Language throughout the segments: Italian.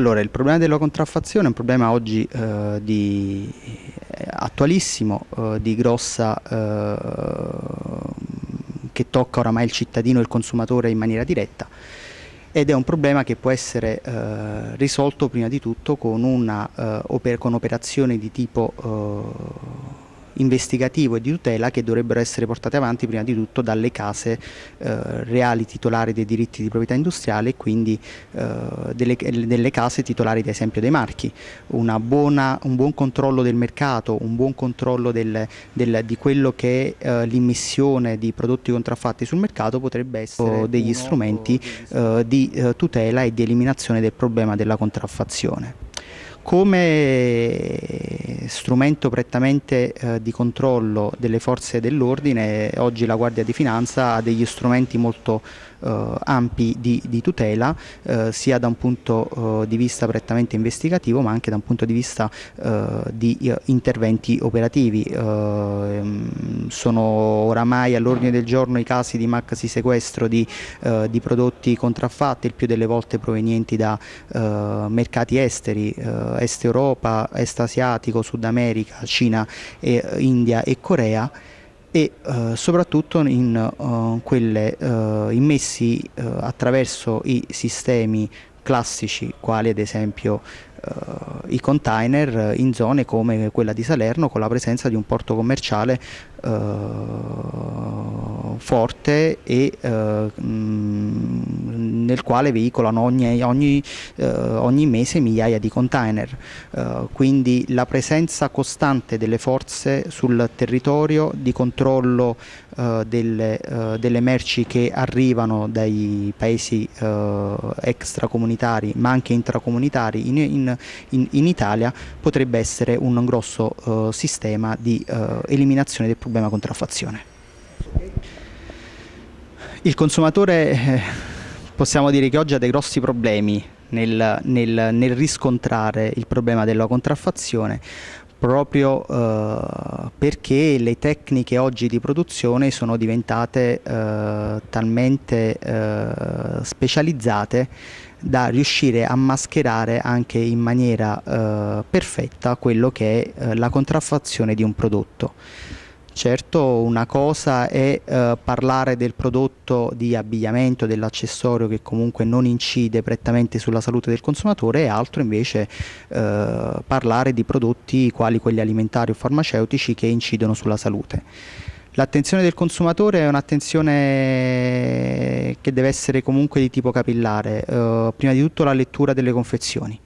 Allora, il problema della contraffazione è un problema oggi eh, di, eh, attualissimo, eh, di grossa, eh, che tocca oramai il cittadino e il consumatore in maniera diretta ed è un problema che può essere eh, risolto prima di tutto con un'operazione eh, oper, di tipo investigativo e di tutela che dovrebbero essere portate avanti prima di tutto dalle case eh, reali titolari dei diritti di proprietà industriale e quindi eh, delle, delle, case titolari ad esempio dei marchi. Buona, un buon controllo del mercato, un buon controllo del, del, di quello che è eh, l'immissione di prodotti contraffatti sul mercato potrebbe essere degli strumenti di eh, eh, tutela e di eliminazione del problema della contraffazione. Come strumento prettamente eh, di controllo delle forze dell'ordine, oggi la Guardia di Finanza ha degli strumenti molto eh, ampi di, di tutela, eh, sia da un punto eh, di vista prettamente investigativo, ma anche da un punto di vista eh, di eh, interventi operativi. Ehm, sono oramai all'ordine del giorno i casi di maxi sequestro di, di prodotti contraffatti, il più delle volte provenienti da mercati esteri eh, Est Europa, Est Asiatico, Sud America, Cina, e, eh, India e Corea e eh, soprattutto in uh, quelle uh, immessi uh, attraverso i sistemi classici quali ad esempio i container in zone come quella di Salerno con la presenza di un porto commerciale forte e mh, nel quale veicolano ogni, ogni, eh, ogni mese migliaia di container. Eh, quindi la presenza costante delle forze sul territorio di controllo eh, delle, eh, delle, merci che arrivano dai paesi eh, extracomunitari ma anche intracomunitari in, in, in, in, Italia potrebbe essere un grosso eh, sistema di eliminazione del problema contraffazione. Il consumatore possiamo dire che oggi ha dei grossi problemi nel, nel, nel riscontrare il problema della contraffazione proprio eh, perché le tecniche oggi di produzione sono diventate eh, talmente eh, specializzate da riuscire a mascherare anche in maniera eh, perfetta quello che è eh, la contraffazione di un prodotto. Certo, una cosa è eh, parlare del prodotto di abbigliamento, dell'accessorio che comunque non incide prettamente sulla salute del consumatore e altro invece eh, parlare di prodotti quali quelli alimentari o farmaceutici che incidono sulla salute. L'attenzione del consumatore è un'attenzione che deve essere comunque di tipo capillare, eh, prima di tutto la lettura delle confezioni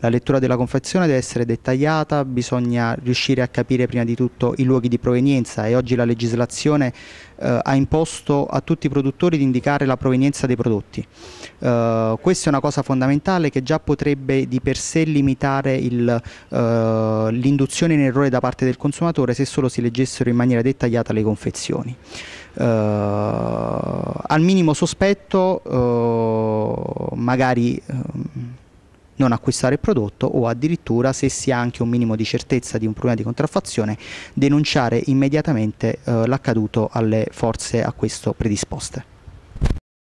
la lettura della confezione deve essere dettagliata, bisogna riuscire a capire prima di tutto i luoghi di provenienza e oggi la legislazione eh, ha imposto a tutti i produttori di indicare la provenienza dei prodotti. Eh, questa è una cosa fondamentale che già potrebbe di per sé limitare eh, l'induzione eh, in errore da parte del consumatore se solo si leggessero in maniera dettagliata le confezioni. Eh, al minimo sospetto eh, magari non acquistare il prodotto o addirittura se si ha anche un minimo di certezza di un problema di contraffazione denunciare immediatamente eh, l'accaduto alle forze a questo predisposte.